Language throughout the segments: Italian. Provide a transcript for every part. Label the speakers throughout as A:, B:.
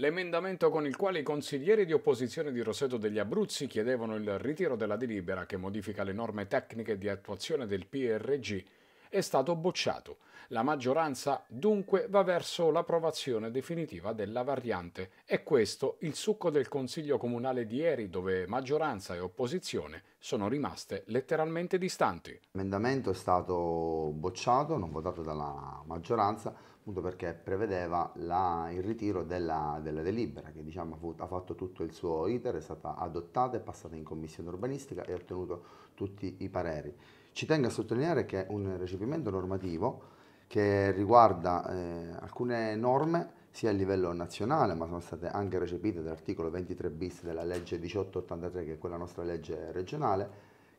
A: L'emendamento con il quale i consiglieri di opposizione di Roseto degli Abruzzi chiedevano il ritiro della delibera che modifica le norme tecniche di attuazione del PRG è stato bocciato. La maggioranza dunque va verso l'approvazione definitiva della variante. È questo il succo del Consiglio Comunale di ieri dove maggioranza e opposizione sono rimaste letteralmente distanti. L'emendamento è stato bocciato,
B: non votato dalla maggioranza, appunto perché prevedeva la, il ritiro della, della delibera che diciamo, ha fatto tutto il suo iter, è stata adottata, è passata in commissione urbanistica e ha ottenuto tutti i pareri. Ci tengo a sottolineare che è un recepimento normativo che riguarda eh, alcune norme sia a livello nazionale, ma sono state anche recepite dall'articolo 23 bis della legge 1883, che è quella nostra legge regionale,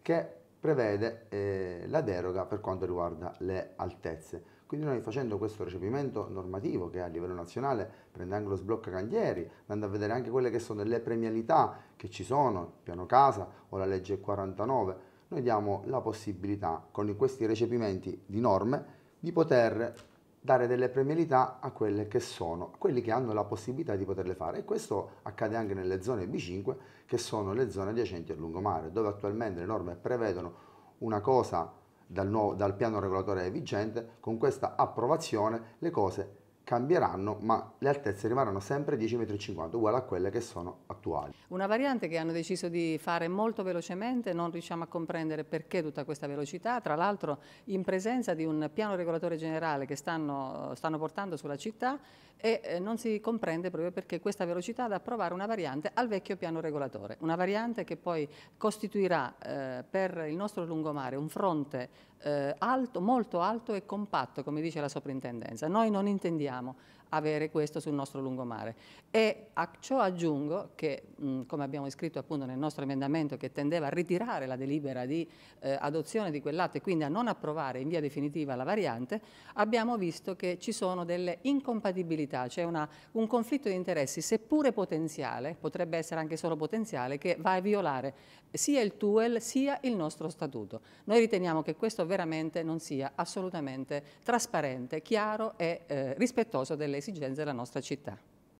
B: che prevede eh, la deroga per quanto riguarda le altezze. Quindi noi facendo questo recepimento normativo che a livello nazionale prende anche lo sblocca cantieri, andando a vedere anche quelle che sono le premialità che ci sono, piano casa o la legge 49, noi diamo la possibilità con questi recepimenti di norme di poter dare delle premialità a quelle che sono, a quelli che hanno la possibilità di poterle fare e questo accade anche nelle zone B5 che sono le zone adiacenti al lungomare dove attualmente le norme prevedono una cosa dal, nuovo, dal piano regolatore vigente, con questa approvazione le cose cambieranno, ma le altezze rimarranno sempre 10,50 m, uguali a quelle che sono attuali.
C: Una variante che hanno deciso di fare molto velocemente, non riusciamo a comprendere perché tutta questa velocità, tra l'altro in presenza di un piano regolatore generale che stanno, stanno portando sulla città e eh, non si comprende proprio perché questa velocità da approvare una variante al vecchio piano regolatore, una variante che poi costituirà eh, per il nostro lungomare un fronte eh, alto, molto alto e compatto, come dice la soprintendenza. Noi non intendiamo abbiamo avere questo sul nostro lungomare. E a ciò aggiungo che, mh, come abbiamo scritto appunto nel nostro emendamento che tendeva a ritirare la delibera di eh, adozione di quell'atto e quindi a non approvare in via definitiva la variante, abbiamo visto che ci sono delle incompatibilità, cioè un conflitto di interessi, seppure potenziale, potrebbe essere anche solo potenziale, che va a violare sia il TUEL sia il nostro statuto. Noi riteniamo che questo veramente non sia assolutamente trasparente, chiaro e eh, rispettoso delle esigenze della nostra città.